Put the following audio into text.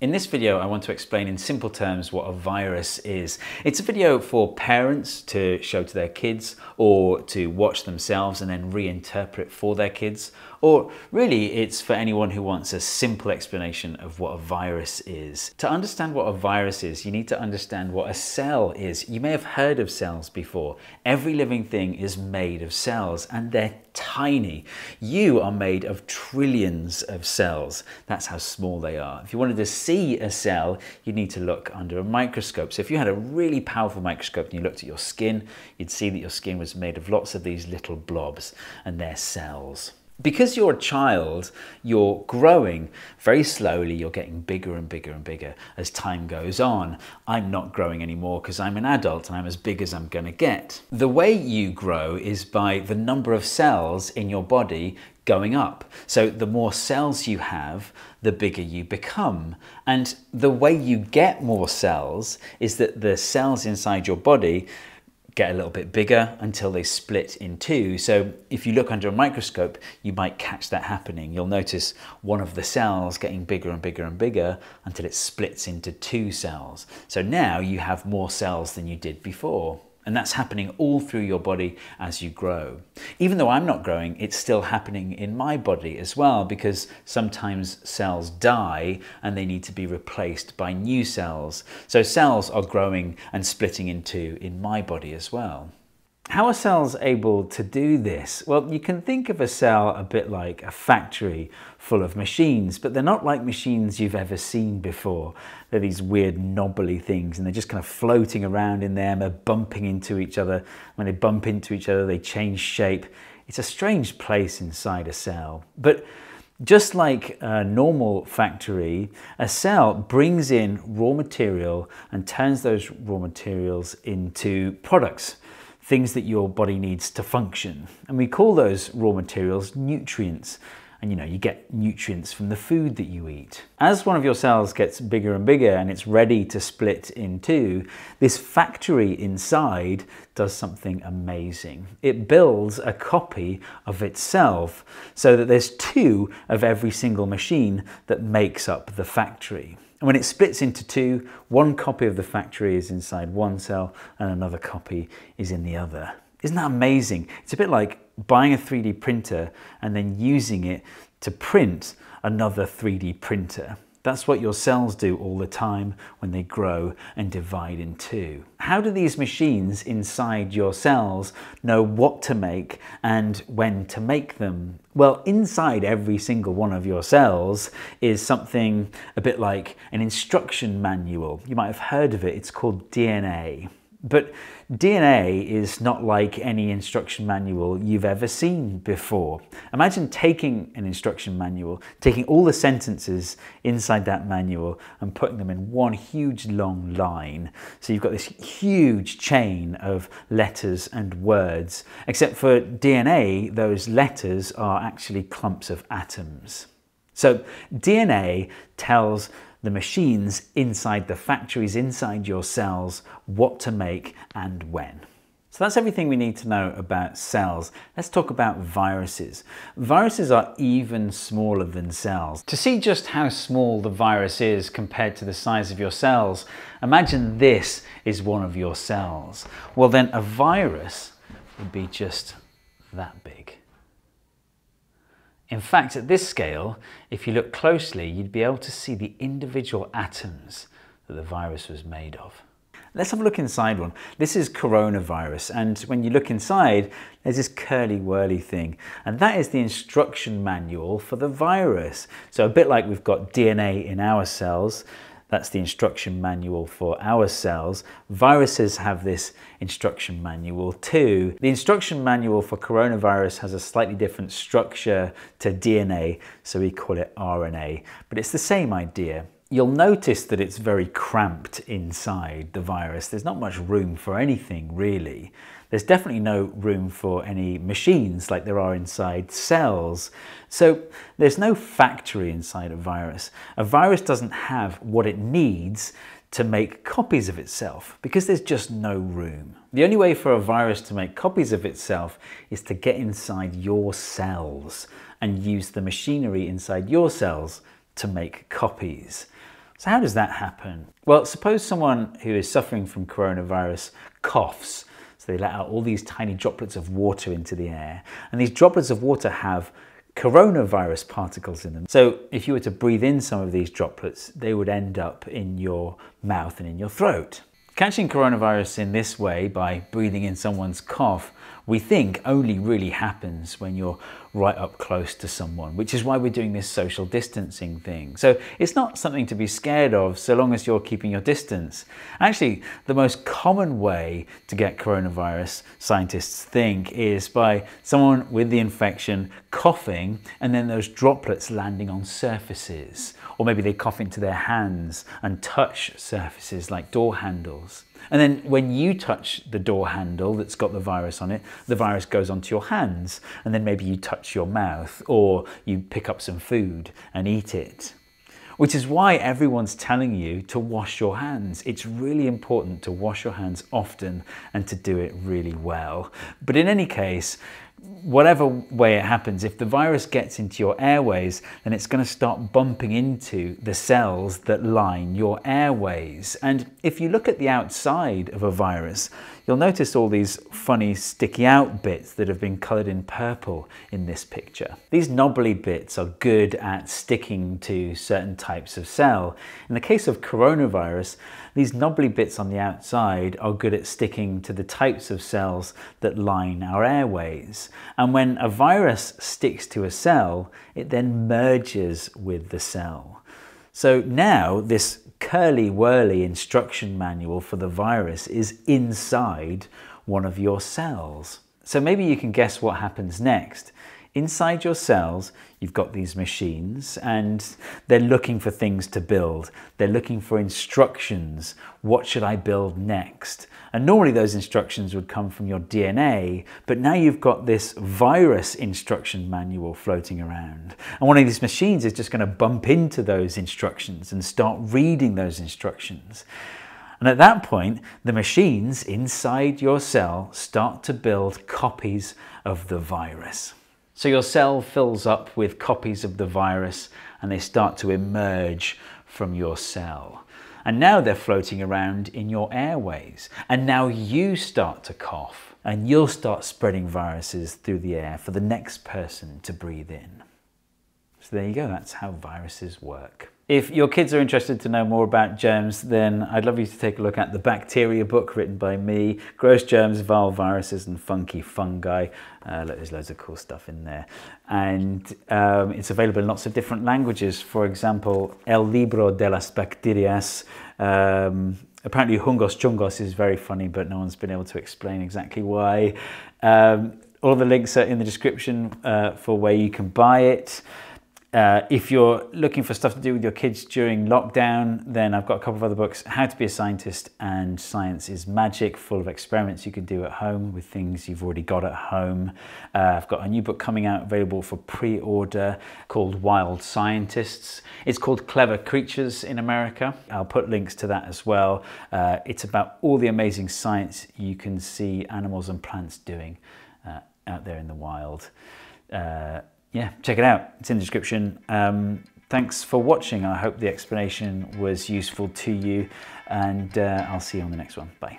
In this video, I want to explain in simple terms what a virus is. It's a video for parents to show to their kids or to watch themselves and then reinterpret for their kids, or really, it's for anyone who wants a simple explanation of what a virus is. To understand what a virus is, you need to understand what a cell is. You may have heard of cells before. Every living thing is made of cells and they're tiny. You are made of trillions of cells. That's how small they are. If you wanted to see a cell, you would need to look under a microscope. So if you had a really powerful microscope and you looked at your skin, you'd see that your skin was made of lots of these little blobs and they're cells because you're a child, you're growing very slowly, you're getting bigger and bigger and bigger as time goes on. I'm not growing anymore because I'm an adult and I'm as big as I'm going to get. The way you grow is by the number of cells in your body going up. So the more cells you have, the bigger you become. And the way you get more cells is that the cells inside your body get a little bit bigger until they split in two. So if you look under a microscope, you might catch that happening. You'll notice one of the cells getting bigger and bigger and bigger until it splits into two cells. So now you have more cells than you did before. And that's happening all through your body as you grow. Even though I'm not growing, it's still happening in my body as well because sometimes cells die and they need to be replaced by new cells. So cells are growing and splitting in two in my body as well. How are cells able to do this? Well, you can think of a cell a bit like a factory full of machines, but they're not like machines you've ever seen before. They're these weird knobbly things and they're just kind of floating around in there and they're bumping into each other. When they bump into each other, they change shape. It's a strange place inside a cell. But just like a normal factory, a cell brings in raw material and turns those raw materials into products things that your body needs to function. And we call those raw materials nutrients. And you know, you get nutrients from the food that you eat. As one of your cells gets bigger and bigger and it's ready to split in two, this factory inside does something amazing. It builds a copy of itself so that there's two of every single machine that makes up the factory. And when it splits into two, one copy of the factory is inside one cell and another copy is in the other. Isn't that amazing? It's a bit like buying a 3D printer and then using it to print another 3D printer. That's what your cells do all the time when they grow and divide in two. How do these machines inside your cells know what to make and when to make them? Well, inside every single one of your cells is something a bit like an instruction manual. You might have heard of it, it's called DNA. But DNA is not like any instruction manual you've ever seen before. Imagine taking an instruction manual, taking all the sentences inside that manual and putting them in one huge long line. So you've got this huge chain of letters and words. Except for DNA, those letters are actually clumps of atoms. So DNA tells the machines inside the factories inside your cells what to make and when. So that's everything we need to know about cells. Let's talk about viruses. Viruses are even smaller than cells. To see just how small the virus is compared to the size of your cells, imagine this is one of your cells. Well then a virus would be just that big. In fact, at this scale, if you look closely, you'd be able to see the individual atoms that the virus was made of. Let's have a look inside one. This is coronavirus, and when you look inside, there's this curly-whirly thing, and that is the instruction manual for the virus. So a bit like we've got DNA in our cells, that's the instruction manual for our cells. Viruses have this instruction manual too. The instruction manual for coronavirus has a slightly different structure to DNA, so we call it RNA, but it's the same idea. You'll notice that it's very cramped inside the virus. There's not much room for anything really. There's definitely no room for any machines like there are inside cells. So there's no factory inside a virus. A virus doesn't have what it needs to make copies of itself because there's just no room. The only way for a virus to make copies of itself is to get inside your cells and use the machinery inside your cells to make copies. So how does that happen? Well, suppose someone who is suffering from coronavirus coughs. So they let out all these tiny droplets of water into the air. And these droplets of water have coronavirus particles in them. So if you were to breathe in some of these droplets, they would end up in your mouth and in your throat. Catching coronavirus in this way, by breathing in someone's cough, we think only really happens when you're right up close to someone, which is why we're doing this social distancing thing. So it's not something to be scared of so long as you're keeping your distance. Actually, the most common way to get coronavirus, scientists think, is by someone with the infection coughing and then those droplets landing on surfaces. Or maybe they cough into their hands and touch surfaces like door handles. And then when you touch the door handle that's got the virus on it, the virus goes onto your hands. And then maybe you touch your mouth or you pick up some food and eat it. Which is why everyone's telling you to wash your hands. It's really important to wash your hands often and to do it really well. But in any case, whatever way it happens, if the virus gets into your airways, then it's going to start bumping into the cells that line your airways. And if you look at the outside of a virus, you'll notice all these funny sticky out bits that have been coloured in purple in this picture. These knobbly bits are good at sticking to certain types of cell. In the case of coronavirus, these knobbly bits on the outside are good at sticking to the types of cells that line our airways. And when a virus sticks to a cell, it then merges with the cell. So now this curly-whirly instruction manual for the virus is inside one of your cells. So maybe you can guess what happens next inside your cells, you've got these machines and they're looking for things to build. They're looking for instructions. What should I build next? And normally those instructions would come from your DNA, but now you've got this virus instruction manual floating around. And one of these machines is just going to bump into those instructions and start reading those instructions. And at that point, the machines inside your cell start to build copies of the virus. So your cell fills up with copies of the virus and they start to emerge from your cell. And now they're floating around in your airways. And now you start to cough and you'll start spreading viruses through the air for the next person to breathe in. So there you go, that's how viruses work. If your kids are interested to know more about germs, then I'd love you to take a look at the bacteria book written by me, Gross Germs, Vile Viruses and Funky Fungi. Uh, look, there's loads of cool stuff in there. And um, it's available in lots of different languages. For example, El Libro de las Bacterias. Um, apparently Hungos Chungos is very funny, but no one's been able to explain exactly why. Um, all the links are in the description uh, for where you can buy it. Uh, if you're looking for stuff to do with your kids during lockdown, then I've got a couple of other books How to Be a Scientist and Science is Magic, full of experiments you can do at home with things you've already got at home. Uh, I've got a new book coming out available for pre order called Wild Scientists. It's called Clever Creatures in America. I'll put links to that as well. Uh, it's about all the amazing science you can see animals and plants doing uh, out there in the wild. Uh, yeah, check it out. It's in the description. Um, thanks for watching. I hope the explanation was useful to you and uh, I'll see you on the next one. Bye.